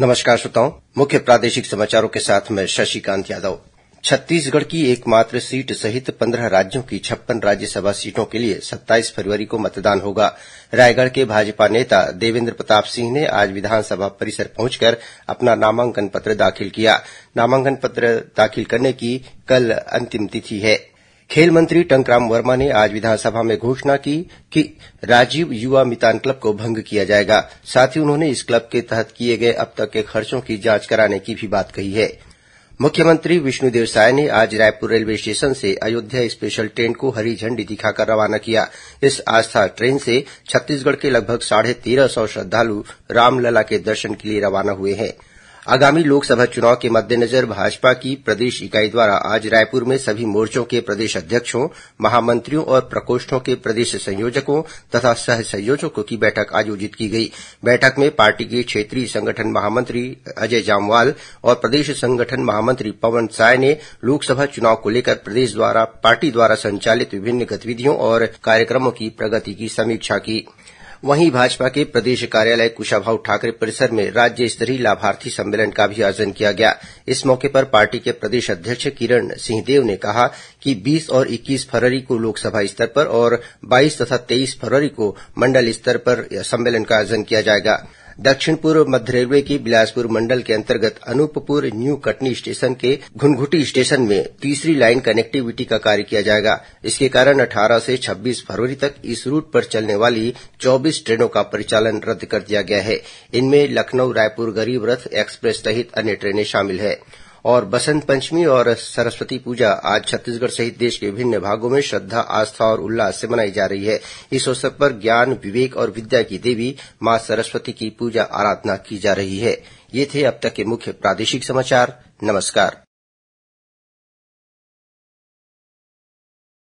नमस्कार श्रोताओं मुख्य प्रादेशिक समाचारों के साथ मैं शशिकांत यादव छत्तीसगढ़ की एकमात्र सीट सहित पन्द्रह राज्यों की छप्पन राज्यसभा सीटों के लिए सत्ताईस फरवरी को मतदान होगा रायगढ़ के भाजपा नेता देवेंद्र प्रताप सिंह ने आज विधानसभा परिसर पहुंचकर अपना नामांकन पत्र दाखिल किया नामांकन पत्र दाखिल करने की कल अंतिम तिथि है खेल मंत्री टंकराम वर्मा ने आज विधानसभा में घोषणा की कि राजीव युवा मितान क्लब को भंग किया जाएगा साथ ही उन्होंने इस क्लब के तहत किए गए अब तक के खर्चों की जांच कराने की भी बात कही है मुख्यमंत्री विष्णुदेव साय ने आज रायपुर रेलवे स्टेशन से अयोध्या स्पेशल ट्रेन को हरी झंडी दिखाकर रवाना किया इस आस्था ट्रेन से छत्तीसगढ़ के लगभग साढ़े तेरह सौ श्रद्वालु रामलला के दर्शन के लिए रवाना हुए हैं आगामी लोकसभा चुनाव के मद्देनजर भाजपा की प्रदेश इकाई द्वारा आज रायपुर में सभी मोर्चों के प्रदेश अध्यक्षों महामंत्रियों और प्रकोष्ठों के प्रदेश संयोजकों तथा सह संयोजकों की बैठक आयोजित की गई बैठक में पार्टी के क्षेत्रीय संगठन महामंत्री अजय जामवाल और प्रदेश संगठन महामंत्री पवन साय ने लोकसभा चुनाव को लेकर प्रदेश द्वारा पार्टी द्वारा संचालित विभिन्न गतिविधियों और कार्यक्रमों की प्रगति की समीक्षा की वहीं भाजपा के प्रदेश कार्यालय कुशाभाऊ ठाकरे परिसर में राज्य स्तरीय लाभार्थी सम्मेलन का भी आयोजन किया गया इस मौके पर पार्टी के प्रदेश अध्यक्ष किरण सिंहदेव ने कहा कि बीस और इक्कीस फरवरी को लोकसभा स्तर पर और बाईस तथा तेईस फरवरी को मंडल स्तर पर सम्मेलन का आयोजन किया जाएगा दक्षिण पूर्व मध्य रेलवे के बिलासपुर मंडल के अंतर्गत अनूपपुर न्यू कटनी स्टेशन के घुनघुटी स्टेशन में तीसरी लाइन कनेक्टिविटी का कार्य किया जाएगा इसके कारण अट्ठारह से छब्बीस फरवरी तक इस रूट पर चलने वाली चौबीस ट्रेनों का परिचालन रद्द कर दिया गया है इनमें लखनऊ रायपुर गरीब रथ एक्सप्रेस सहित अन्य ट्रेनें शामिल हैं और बसंत पंचमी और सरस्वती पूजा आज छत्तीसगढ़ सहित देश के विभिन्न भागों में श्रद्धा आस्था और उल्लास से मनाई जा रही है इस अवसर पर ज्ञान विवेक और विद्या की देवी मां सरस्वती की पूजा आराधना की जा रही है ये थे अब तक के मुख्य प्रादेशिक समाचार नमस्कार